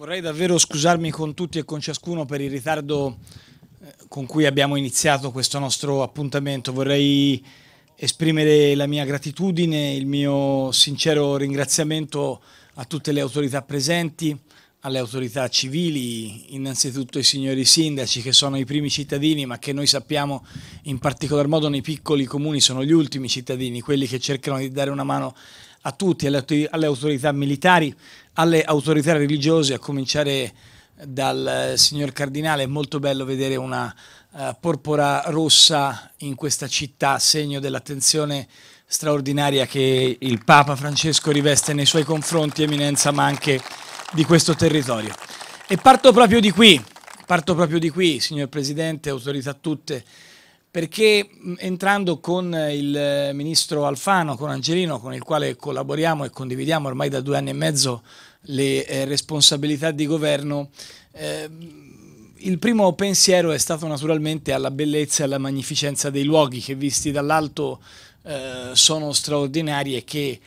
Vorrei davvero scusarmi con tutti e con ciascuno per il ritardo eh, con cui abbiamo iniziato questo nostro appuntamento. Vorrei esprimere la mia gratitudine, il mio sincero ringraziamento a tutte le autorità presenti, alle autorità civili, innanzitutto ai signori sindaci che sono i primi cittadini, ma che noi sappiamo in particolar modo nei piccoli comuni sono gli ultimi cittadini, quelli che cercano di dare una mano a tutti, alle, autorità militari, alle autorità religiose, a cominciare dal eh, signor Cardinale. È molto bello vedere una uh, porpora rossa in questa città, segno dell'attenzione straordinaria che il Papa Francesco riveste nei suoi confronti, eminenza, ma anche di questo territorio. E parto proprio di qui, parto proprio di qui, signor Presidente, autorità tutte perché entrando con eh, il eh, ministro Alfano, con Angelino, con il quale collaboriamo e condividiamo ormai da due anni e mezzo le eh, responsabilità di governo, eh, il primo pensiero è stato naturalmente alla bellezza e alla magnificenza dei luoghi che visti dall'alto eh, sono straordinari e che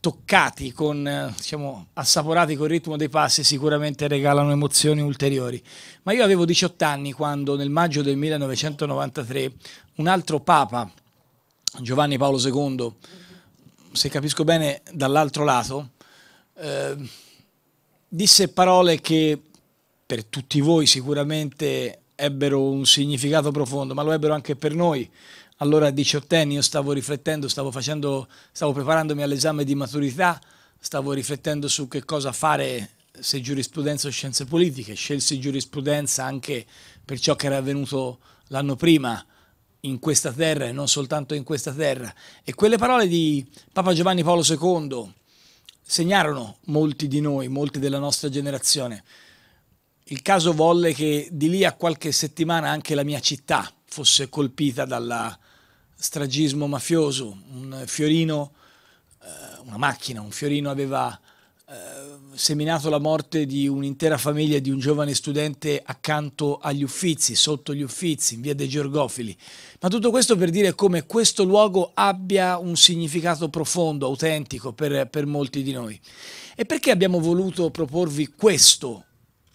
toccati, con, eh, diciamo, assaporati col ritmo dei passi sicuramente regalano emozioni ulteriori. Ma io avevo 18 anni quando nel maggio del 1993 un altro Papa, Giovanni Paolo II, se capisco bene dall'altro lato, eh, disse parole che per tutti voi sicuramente ebbero un significato profondo, ma lo ebbero anche per noi, allora diciottenni io stavo riflettendo, stavo, facendo, stavo preparandomi all'esame di maturità, stavo riflettendo su che cosa fare se giurisprudenza o scienze politiche, scelsi giurisprudenza anche per ciò che era avvenuto l'anno prima in questa terra e non soltanto in questa terra. E quelle parole di Papa Giovanni Paolo II segnarono molti di noi, molti della nostra generazione. Il caso volle che di lì a qualche settimana anche la mia città fosse colpita dalla, stragismo mafioso, un fiorino, eh, una macchina, un fiorino aveva eh, seminato la morte di un'intera famiglia di un giovane studente accanto agli Uffizi, sotto gli Uffizi, in via dei Giorgofili. Ma tutto questo per dire come questo luogo abbia un significato profondo, autentico per, per molti di noi. E perché abbiamo voluto proporvi questo,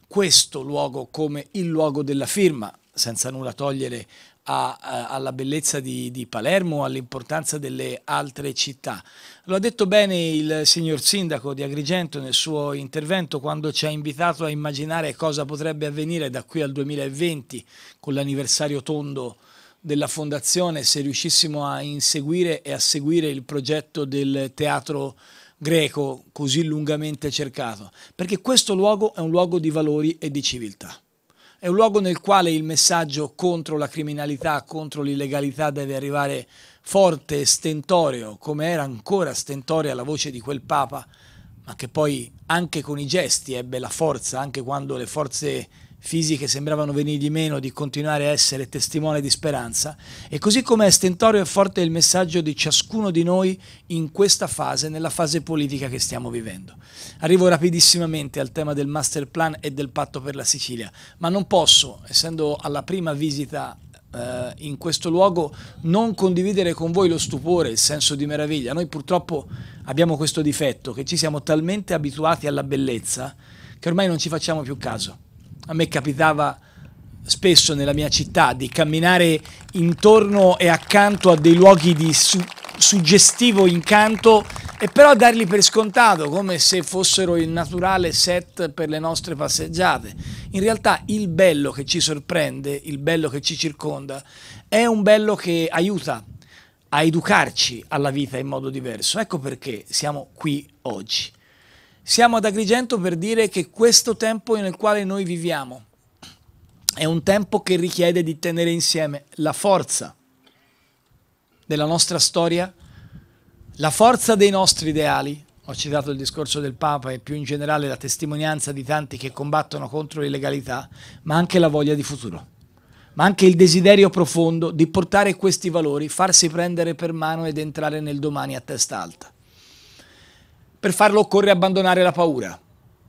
questo luogo come il luogo della firma, senza nulla togliere a, a, alla bellezza di, di Palermo, all'importanza delle altre città. Lo ha detto bene il signor sindaco di Agrigento nel suo intervento quando ci ha invitato a immaginare cosa potrebbe avvenire da qui al 2020 con l'anniversario tondo della fondazione se riuscissimo a inseguire e a seguire il progetto del teatro greco così lungamente cercato, perché questo luogo è un luogo di valori e di civiltà è un luogo nel quale il messaggio contro la criminalità, contro l'illegalità deve arrivare forte e stentoreo, come era ancora stentorea la voce di quel Papa, ma che poi anche con i gesti ebbe la forza, anche quando le forze fisiche sembravano venire di meno di continuare a essere testimone di speranza e così come è stentorio e forte il messaggio di ciascuno di noi in questa fase, nella fase politica che stiamo vivendo. Arrivo rapidissimamente al tema del master plan e del patto per la Sicilia, ma non posso, essendo alla prima visita eh, in questo luogo, non condividere con voi lo stupore, il senso di meraviglia. Noi purtroppo abbiamo questo difetto che ci siamo talmente abituati alla bellezza che ormai non ci facciamo più caso a me capitava spesso nella mia città di camminare intorno e accanto a dei luoghi di su suggestivo incanto e però darli per scontato come se fossero il naturale set per le nostre passeggiate. In realtà il bello che ci sorprende, il bello che ci circonda, è un bello che aiuta a educarci alla vita in modo diverso. Ecco perché siamo qui oggi. Siamo ad Agrigento per dire che questo tempo nel quale noi viviamo è un tempo che richiede di tenere insieme la forza della nostra storia, la forza dei nostri ideali, ho citato il discorso del Papa e più in generale la testimonianza di tanti che combattono contro l'illegalità, ma anche la voglia di futuro, ma anche il desiderio profondo di portare questi valori, farsi prendere per mano ed entrare nel domani a testa alta. Per farlo occorre abbandonare la paura.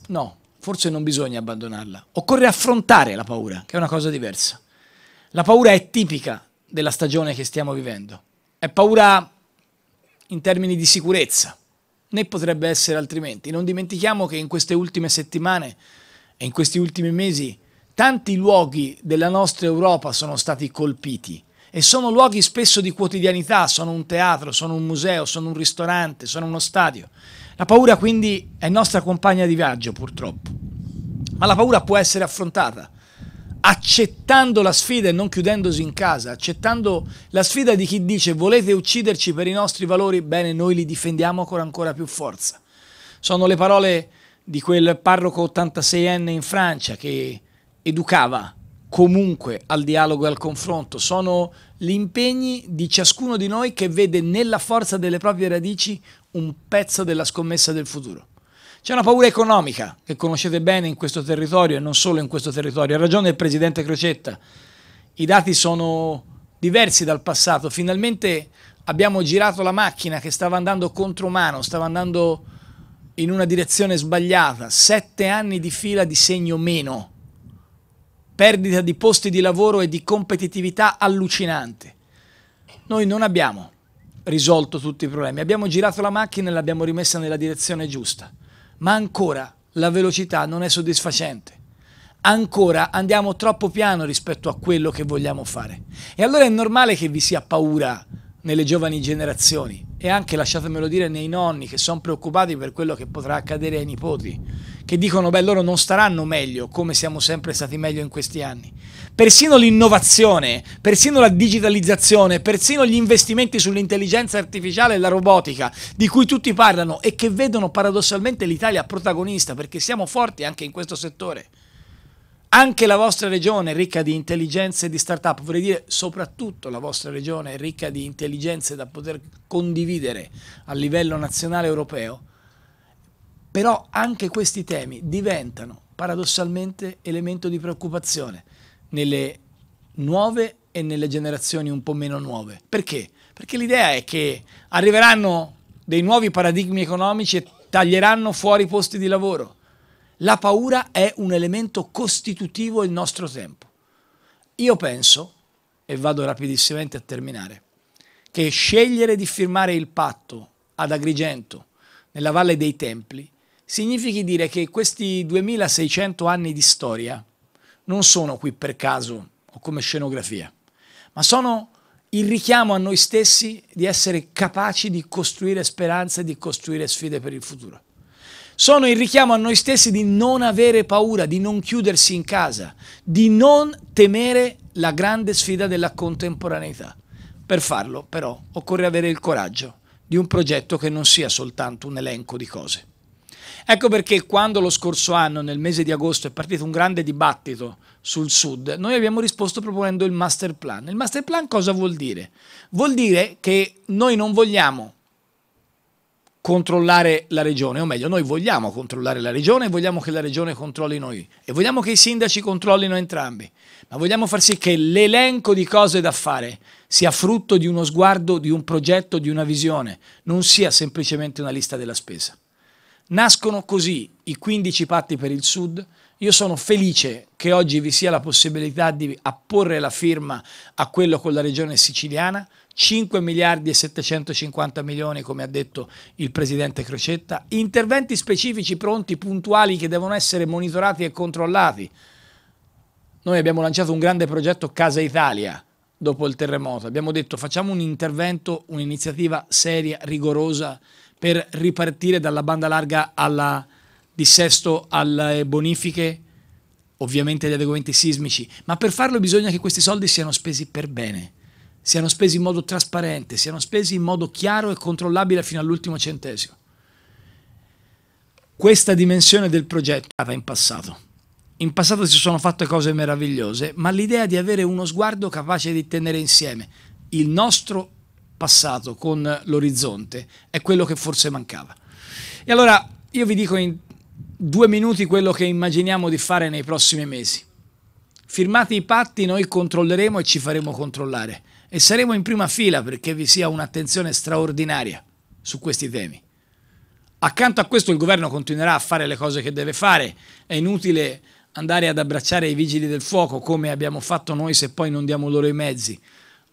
No, forse non bisogna abbandonarla. Occorre affrontare la paura, che è una cosa diversa. La paura è tipica della stagione che stiamo vivendo. È paura in termini di sicurezza, né potrebbe essere altrimenti. Non dimentichiamo che in queste ultime settimane e in questi ultimi mesi tanti luoghi della nostra Europa sono stati colpiti e sono luoghi spesso di quotidianità, sono un teatro, sono un museo, sono un ristorante, sono uno stadio. La paura quindi è nostra compagna di viaggio purtroppo, ma la paura può essere affrontata accettando la sfida e non chiudendosi in casa, accettando la sfida di chi dice volete ucciderci per i nostri valori, bene, noi li difendiamo con ancora più forza. Sono le parole di quel parroco 86enne in Francia che educava comunque al dialogo e al confronto, sono gli impegni di ciascuno di noi che vede nella forza delle proprie radici un pezzo della scommessa del futuro. C'è una paura economica che conoscete bene in questo territorio e non solo in questo territorio. Ha ragione il presidente Crocetta. I dati sono diversi dal passato. Finalmente abbiamo girato la macchina che stava andando contro mano, stava andando in una direzione sbagliata. Sette anni di fila di segno meno perdita di posti di lavoro e di competitività allucinante. Noi non abbiamo risolto tutti i problemi, abbiamo girato la macchina e l'abbiamo rimessa nella direzione giusta, ma ancora la velocità non è soddisfacente. Ancora andiamo troppo piano rispetto a quello che vogliamo fare. E allora è normale che vi sia paura nelle giovani generazioni e anche, lasciatemelo dire, nei nonni che sono preoccupati per quello che potrà accadere ai nipoti che dicono beh loro non staranno meglio come siamo sempre stati meglio in questi anni. Persino l'innovazione, persino la digitalizzazione, persino gli investimenti sull'intelligenza artificiale e la robotica di cui tutti parlano e che vedono paradossalmente l'Italia protagonista perché siamo forti anche in questo settore. Anche la vostra regione è ricca di intelligenze e di start-up, vorrei dire soprattutto la vostra regione è ricca di intelligenze da poter condividere a livello nazionale e europeo però anche questi temi diventano paradossalmente elemento di preoccupazione nelle nuove e nelle generazioni un po' meno nuove. Perché? Perché l'idea è che arriveranno dei nuovi paradigmi economici e taglieranno fuori i posti di lavoro. La paura è un elemento costitutivo del nostro tempo. Io penso, e vado rapidissimamente a terminare, che scegliere di firmare il patto ad Agrigento, nella Valle dei Templi, significhi dire che questi 2600 anni di storia non sono qui per caso o come scenografia, ma sono il richiamo a noi stessi di essere capaci di costruire speranze, e di costruire sfide per il futuro. Sono il richiamo a noi stessi di non avere paura, di non chiudersi in casa, di non temere la grande sfida della contemporaneità. Per farlo, però, occorre avere il coraggio di un progetto che non sia soltanto un elenco di cose. Ecco perché quando lo scorso anno, nel mese di agosto, è partito un grande dibattito sul Sud, noi abbiamo risposto proponendo il master plan. Il master plan cosa vuol dire? Vuol dire che noi non vogliamo controllare la regione, o meglio, noi vogliamo controllare la regione, e vogliamo che la regione controlli noi e vogliamo che i sindaci controllino entrambi, ma vogliamo far sì che l'elenco di cose da fare sia frutto di uno sguardo, di un progetto, di una visione, non sia semplicemente una lista della spesa. Nascono così i 15 patti per il Sud. Io sono felice che oggi vi sia la possibilità di apporre la firma a quello con la regione siciliana. 5 miliardi e 750 milioni, come ha detto il presidente Crocetta. Interventi specifici, pronti, puntuali, che devono essere monitorati e controllati. Noi abbiamo lanciato un grande progetto Casa Italia dopo il terremoto. Abbiamo detto facciamo un intervento, un'iniziativa seria, rigorosa per ripartire dalla banda larga alla dissesto, alle bonifiche, ovviamente agli adeguamenti sismici, ma per farlo bisogna che questi soldi siano spesi per bene, siano spesi in modo trasparente, siano spesi in modo chiaro e controllabile fino all'ultimo centesimo. Questa dimensione del progetto è stata in passato. In passato si sono fatte cose meravigliose, ma l'idea di avere uno sguardo capace di tenere insieme il nostro passato, con l'orizzonte, è quello che forse mancava. E allora io vi dico in due minuti quello che immaginiamo di fare nei prossimi mesi. Firmati i patti noi controlleremo e ci faremo controllare e saremo in prima fila perché vi sia un'attenzione straordinaria su questi temi. Accanto a questo il governo continuerà a fare le cose che deve fare, è inutile andare ad abbracciare i vigili del fuoco come abbiamo fatto noi se poi non diamo loro i mezzi.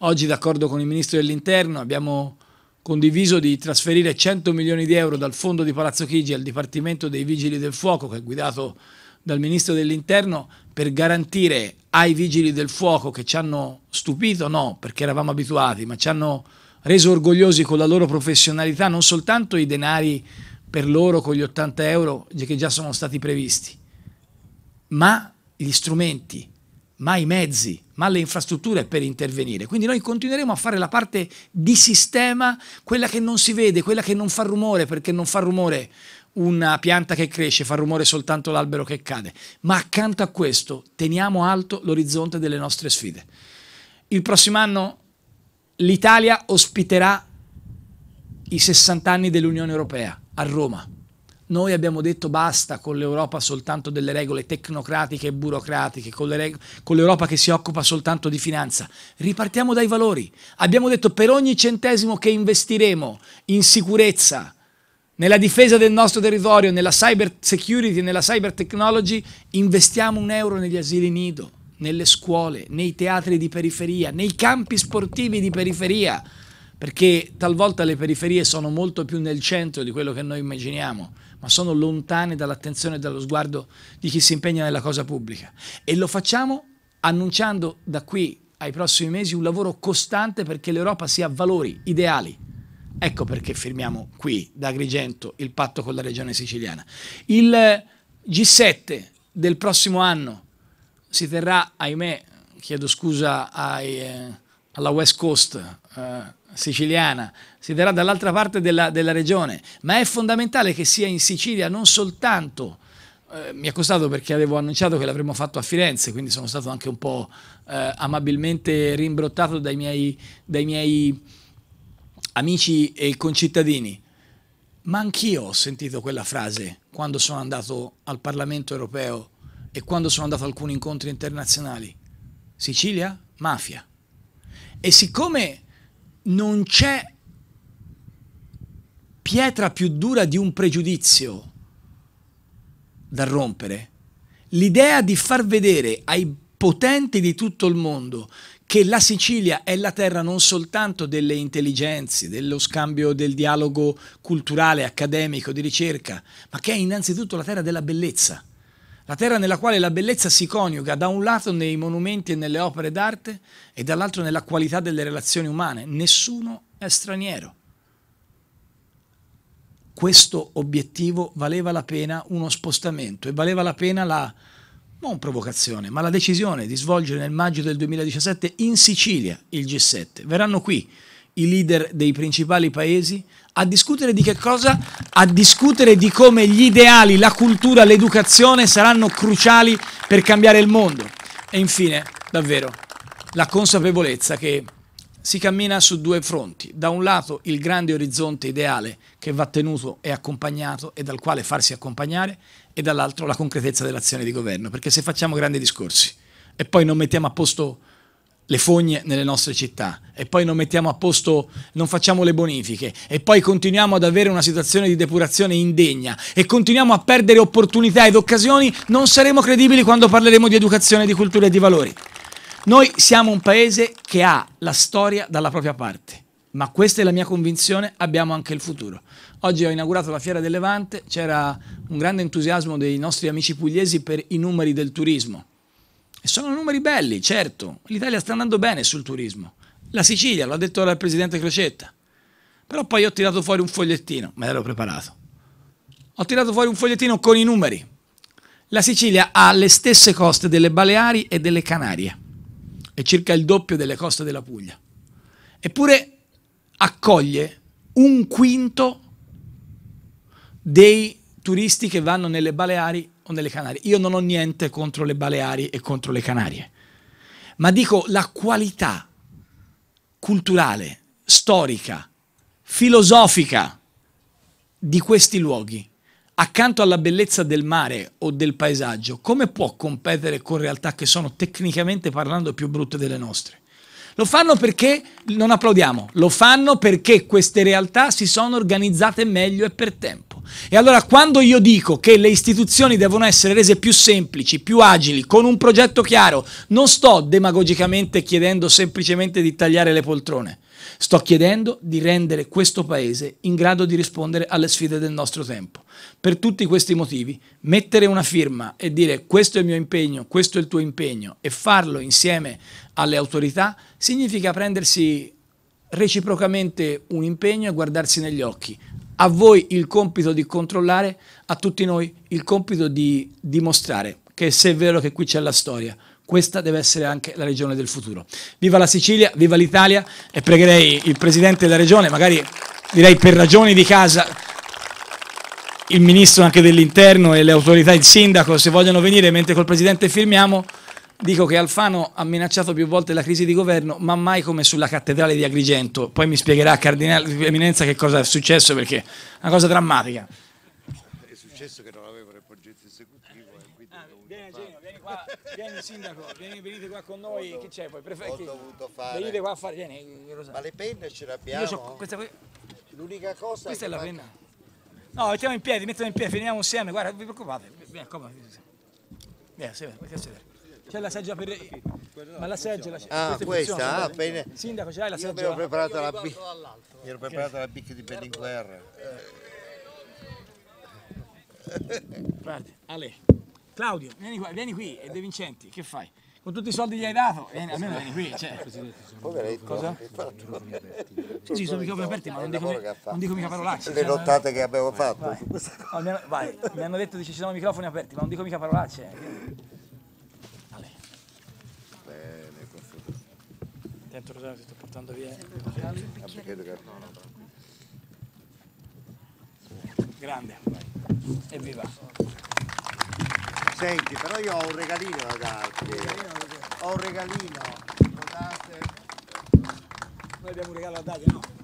Oggi d'accordo con il Ministro dell'Interno abbiamo condiviso di trasferire 100 milioni di euro dal fondo di Palazzo Chigi al Dipartimento dei Vigili del Fuoco che è guidato dal Ministro dell'Interno per garantire ai Vigili del Fuoco che ci hanno stupito, no perché eravamo abituati, ma ci hanno reso orgogliosi con la loro professionalità, non soltanto i denari per loro con gli 80 euro che già sono stati previsti, ma gli strumenti ma i mezzi, ma le infrastrutture per intervenire. Quindi noi continueremo a fare la parte di sistema, quella che non si vede, quella che non fa rumore, perché non fa rumore una pianta che cresce, fa rumore soltanto l'albero che cade. Ma accanto a questo teniamo alto l'orizzonte delle nostre sfide. Il prossimo anno l'Italia ospiterà i 60 anni dell'Unione Europea a Roma. Noi abbiamo detto basta con l'Europa soltanto delle regole tecnocratiche e burocratiche, con, reg- con l'Europa che si occupa soltanto di finanza. Ripartiamo dai valori. Abbiamo detto per ogni centesimo che investiremo in sicurezza, nella difesa del nostro territorio, nella cyber security, nella cyber technology, investiamo un euro negli asili nido, nelle scuole, nei teatri di periferia, nei campi sportivi di periferia, perché talvolta le periferie sono molto più nel centro di quello che noi immaginiamo ma sono lontane dall'attenzione e dallo sguardo di chi si impegna nella cosa pubblica. E lo facciamo annunciando da qui ai prossimi mesi un lavoro costante perché l'Europa sia valori, ideali. Ecco perché firmiamo qui da Agrigento il patto con la regione siciliana. Il G7 del prossimo anno si terrà, ahimè, chiedo scusa ai... Eh, alla West Coast eh, siciliana, si darà dall'altra parte della, della, regione, ma è fondamentale che sia in Sicilia non soltanto, eh, mi è costato perché avevo annunciato che l'avremmo fatto a Firenze, quindi sono stato anche un po' eh, amabilmente rimbrottato dai miei, dai miei amici e concittadini, ma anch'io ho sentito quella frase quando sono andato al Parlamento europeo e quando sono andato a alcuni incontri internazionali. Sicilia, mafia. E siccome non c'è pietra più dura di un pregiudizio da rompere, l'idea di far vedere ai potenti di tutto il mondo che la Sicilia è la terra non soltanto delle intelligenze, dello scambio, del dialogo culturale, accademico, di ricerca, ma che è innanzitutto la terra della bellezza. La terra nella quale la bellezza si coniuga da un lato nei monumenti e nelle opere d'arte e dall'altro nella qualità delle relazioni umane. Nessuno è straniero. Questo obiettivo valeva la pena uno spostamento e valeva la pena la, non provocazione, ma la decisione di svolgere nel maggio del 2017 in Sicilia il G7. Verranno qui i leader dei principali paesi? A discutere di che cosa? A discutere di come gli ideali, la cultura, l'educazione saranno cruciali per cambiare il mondo. E infine, davvero, la consapevolezza che si cammina su due fronti. Da un lato il grande orizzonte ideale che va tenuto e accompagnato e dal quale farsi accompagnare e dall'altro la concretezza dell'azione di governo. Perché se facciamo grandi discorsi e poi non mettiamo a posto le fogne nelle nostre città e poi non mettiamo a posto, non facciamo le bonifiche e poi continuiamo ad avere una situazione di depurazione indegna e continuiamo a perdere opportunità ed occasioni, non saremo credibili quando parleremo di educazione, di cultura e di valori. Noi siamo un paese che ha la storia dalla propria parte, ma questa è la mia convinzione, abbiamo anche il futuro. Oggi ho inaugurato la Fiera del Levante, c'era un grande entusiasmo dei nostri amici pugliesi per i numeri del turismo sono numeri belli, certo, l'Italia sta andando bene sul turismo. La Sicilia, l'ha detto ora il presidente Crocetta. Però poi ho tirato fuori un fogliettino, me l'ero preparato. Ho tirato fuori un fogliettino con i numeri. La Sicilia ha le stesse coste delle Baleari e delle Canarie, è circa il doppio delle coste della Puglia. Eppure accoglie un quinto dei turisti che vanno nelle Baleari o nelle Canarie. Io non ho niente contro le Baleari e contro le Canarie, ma dico la qualità culturale, storica, filosofica di questi luoghi, accanto alla bellezza del mare o del paesaggio, come può competere con realtà che sono tecnicamente parlando più brutte delle nostre? Lo fanno perché non applaudiamo, lo fanno perché queste realtà si sono organizzate meglio e per tempo. E allora quando io dico che le istituzioni devono essere rese più semplici, più agili, con un progetto chiaro, non sto demagogicamente chiedendo semplicemente di tagliare le poltrone. Sto chiedendo di rendere questo Paese in grado di rispondere alle sfide del nostro tempo. Per tutti questi motivi, mettere una firma e dire questo è il mio impegno, questo è il tuo impegno e farlo insieme alle autorità significa prendersi reciprocamente un impegno e guardarsi negli occhi a voi il compito di controllare, a tutti noi il compito di dimostrare che se è vero che qui c'è la storia, questa deve essere anche la regione del futuro. Viva la Sicilia, viva l'Italia e pregherei il Presidente della Regione, magari direi per ragioni di casa, il Ministro anche dell'Interno e le autorità, il Sindaco, se vogliono venire mentre col Presidente firmiamo, Dico che Alfano ha minacciato più volte la crisi di governo, ma mai come sulla cattedrale di Agrigento. Poi mi spiegherà Cardinale Eminenza che cosa è successo perché è una cosa drammatica. È successo che non avevano il progetto esecutivo. Eh, ah, vieni, vieni qua, vieni sindaco, vieni, venite qua con noi. Che c'è poi? Prefe- ho dovuto fare. Venite qua a fare, vieni, Rosario. Ma le penne ce le abbiamo? Io ho questa qui. L'unica cosa. Questa è la penna. No, mettiamo in piedi, mettiamo in piedi, finiamo insieme. Guarda, vi preoccupate. Vieni, come. Vieni, sì, sedere. C'è la seggia per... Ma la seggia... La seggia ah, questa? Ah, bene. Sindaco, c'hai la seggia? Io mi ero preparata la, bic... ero preparata la bicca di Berlinguer. Guarda, Ale, Claudio, vieni qua, vieni qui, e De Vincenti, che fai? Con tutti i soldi che hai dato, vieni, almeno vieni qui, cioè. Poveretto. Cosa? Sì, sì, sono microfoni aperti, ma non dico, non dico mica parolacce. Le cioè, nottate che abbiamo fatto. Vai, vai. mi, hanno, detto che ci sono microfoni aperti, ma non dico mica parolacce. dentro Rosario, ti sto portando via. Grande, evviva. Senti, però io ho un regalino da darti. Ho un regalino, notate. Noi abbiamo un regalo da darti, no?